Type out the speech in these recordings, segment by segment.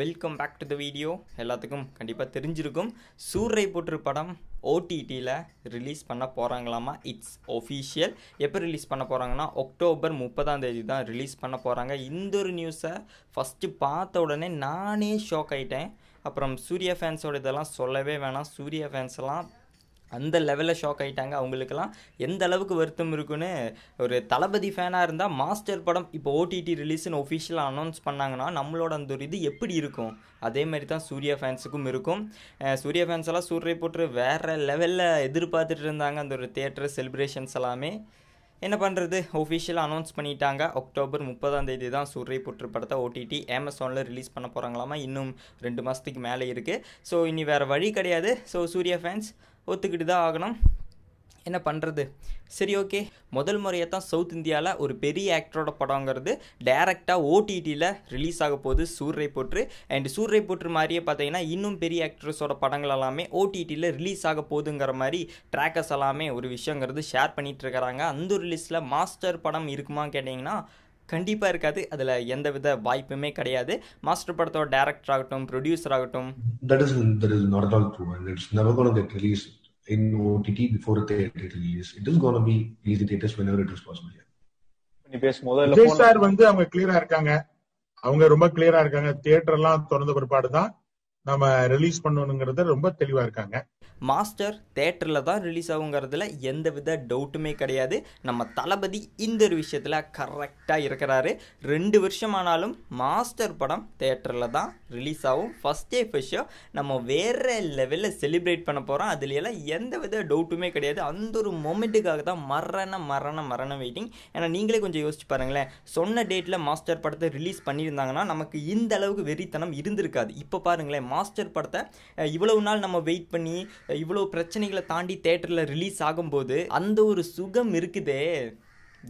Welcome back to the video எல்லாத்துக்கும் கண்டிப்பாக தெரிஞ்சிருக்கும் சூரை போட்டிரு படம் ஓடிடியில் ரிலீஸ் பண்ண போகிறாங்களாமா இட்ஸ் ஒஃபீஷியல் எப்போ ரிலீஸ் பண்ண போகிறாங்கன்னா அக்டோபர் முப்பதாம் தேதி தான் ரிலீஸ் பண்ண போகிறாங்க இந்த ஒரு நியூஸை ஃபஸ்ட்டு பார்த்த உடனே நானே ஷாக் ஆகிட்டேன் அப்புறம் சூர்யா ஃபேன்ஸோட இதெல்லாம் சொல்லவே வேணாம் சூர்யா ஃபேன்ஸ்லாம் அந்த லெவலில் ஷாக் ஆகிட்டாங்க அவங்களுக்கெல்லாம் எந்த அளவுக்கு வருத்தம் இருக்குன்னு ஒரு தளபதி ஃபேனாக இருந்தால் மாஸ்டர் படம் இப்போ ஓடிடி ரிலீஸ்னு ஒஃபிஷியலாக அனௌன்ஸ் பண்ணாங்கன்னா நம்மளோட அந்த ஒரு இது எப்படி இருக்கும் அதே மாதிரி தான் சூர்யா ஃபேன்ஸுக்கும் இருக்கும் சூர்யா ஃபேன்ஸ் எல்லாம் சூரிய போட்டு வேறு லெவலில் எதிர்பார்த்துட்டு இருந்தாங்க அந்த ஒரு தேட்டர் செலிப்ரேஷன்ஸ் எல்லாமே என்ன பண்ணுறது ஒஃபிஷியலாக அனௌன்ஸ் பண்ணிட்டாங்க அக்டோபர் முப்பதாம் தேதி தான் சூரிய புற்று படத்தை ஓடிடி அமேசானில் ரிலீஸ் பண்ண போகிறாங்களாமா இன்னும் ரெண்டு மாதத்துக்கு மேலே இருக்குது ஸோ இனி வேறு வழி கிடையாது ஸோ சூர்யா ஃபேன்ஸ் ஒத்துக்கிட்டு தான் ஆகணும் என்ன பண்ணுறது சரி ஓகே முதல் முறையாக தான் சவுத் இந்தியாவில் ஒரு பெரிய ஆக்டரோட படங்கிறது டேரெக்டாக ஓடிடியில் ரிலீஸ் ஆக போகுது சூர்ரை போற்று அண்ட் சூர்ரை போற்று மாதிரியே பார்த்தீங்கன்னா இன்னும் பெரிய ஆக்ட்ரஸோட படங்கள் எல்லாமே ஓடிடியில் ரிலீஸ் ஆக போகுதுங்கிற மாதிரி ட்ராக்கர்ஸ் எல்லாமே ஒரு விஷயங்கிறது ஷேர் பண்ணிகிட்ருக்கிறாங்க அந்த ரிலீஸில் மாஸ்டர் படம் இருக்குமான்னு கேட்டிங்கன்னா கண்டிப்பாக இருக்காது அதில் எந்த வித வாய்ப்புமே கிடையாது மாஸ்டர் படத்தோட டேரக்டர் ஆகட்டும் ப்ரொடியூசர் ஆகட்டும் that is that is not all true and it's never gonna get release in OTT before a theater release. It is going to be released theaters whenever it is possible. Yeah. பேசும்போது Vijay sir வந்து அவங்க கிளியரா இருக்காங்க அவங்க ரொம்ப கிளியரா இருக்காங்க theatre எல்லாம் திறந்த பிற்பாடு தான் நம்ம ரிலீஸ் பண்ணணுங்கிறத ரொம்ப தெளிவா இருக்காங்க மாஸ்டர் தேட்டரில் தான் ரிலீஸ் ஆகுங்கிறதுல எந்த வித டவுட்டுமே கிடையாது நம்ம தளபதி இந்த ஒரு விஷயத்தில் கரெக்டாக இருக்கிறாரு ரெண்டு வருஷம் ஆனாலும் மாஸ்டர் படம் தேட்டரில் தான் ரிலீஸ் ஆகும் ஃபஸ்ட் டே ஃபர்ஸ்ட் நம்ம வேறு லெவலில் செலிப்ரேட் பண்ண போகிறோம் அதுலையெல்லாம் எந்த வித டவுட்டுமே கிடையாது அந்த ஒரு மொமெண்ட்டுக்காக தான் மரண மரண மரண வெயிட்டிங் ஏன்னா நீங்களே கொஞ்சம் யோசிச்சு பாருங்களேன் சொன்ன டேட்டில் மாஸ்டர் படத்தை ரிலீஸ் பண்ணியிருந்தாங்கன்னா நமக்கு இந்த அளவுக்கு வெறித்தனம் இருந்திருக்காது இப்போ பாருங்களேன் மாஸ்டர் படத்தை இவ்வளவு நாள் நம்ம வெயிட் பண்ணி இவ்வளோ பிரச்சனைகளை தாண்டி தேட்டரில் ரிலீஸ் ஆகும்போது அந்த ஒரு சுகம் இருக்குதே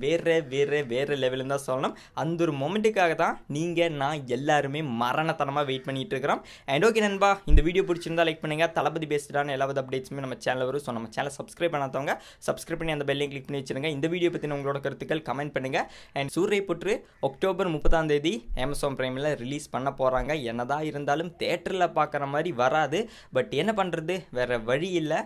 வேறு வேறு வேறு லெவலுன்னு தான் சொல்லணும் அந்த ஒரு மொமெண்ட்டுக்காக தான் நீங்கள் நான் எல்லாருமே மரணத்தனமாக வெயிட் பண்ணிகிட்டு இருக்கிறோம் அண்ட் ஓகே நண்பா இந்த வீடியோ பிடிச்சிருந்தா லைக் பண்ணுங்கள் தளபதி பேசுகிறான எல்லாவது அப்டேட்ஸுமே நம்ம சேனல் வரும் ஸோ நம்ம சேனல் சப்ஸ்கிரைப் பண்ணாதவங்க சப்ஸ்கிரைப் பண்ணி அந்த பெல்லையும் கிளிக் பண்ணி வச்சுருங்க இந்த வீடியோ பற்றி உங்களோட கருத்துக்கள் கமெண்ட் பண்ணுங்கள் அண்ட் சூரிய புற்று அக்டோபர் முப்பதாம் தேதி அமேசான் ப்ரைமில் ரிலீஸ் பண்ண போகிறாங்க என்னதான் இருந்தாலும் தேட்டரில் பார்க்குற மாதிரி வராது பட் என்ன பண்ணுறது வேறு வழி இல்லை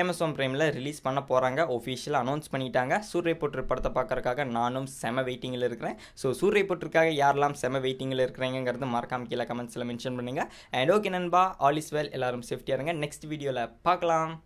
அமேசான் ப்ரைமில் ரிலீஸ் பண்ண போகிறாங்க ஒஃபிஷியலாக அனௌன்ஸ் பண்ணிட்டாங்க சூரிய புற்று படத்தை பார்க்குறக்காக நானும் செம வெயிட்டிங்கில் இருக்கிறேன் ஸோ சூரிய புற்றுக்காக யாரெல்லாம் செம வெயிட்டிங்கில் இருக்கிறீங்கிறது மறக்காம கீழே கமெண்ட்ஸில் மென்ஷன் பண்ணுங்கள் அண்ட் ஓகே நண்பா ஆல் இஸ் வெல் எல்லாரும் சேஃப்டியாக இருங்க நெக்ஸ்ட் வீடியோவில் பார்க்கலாம்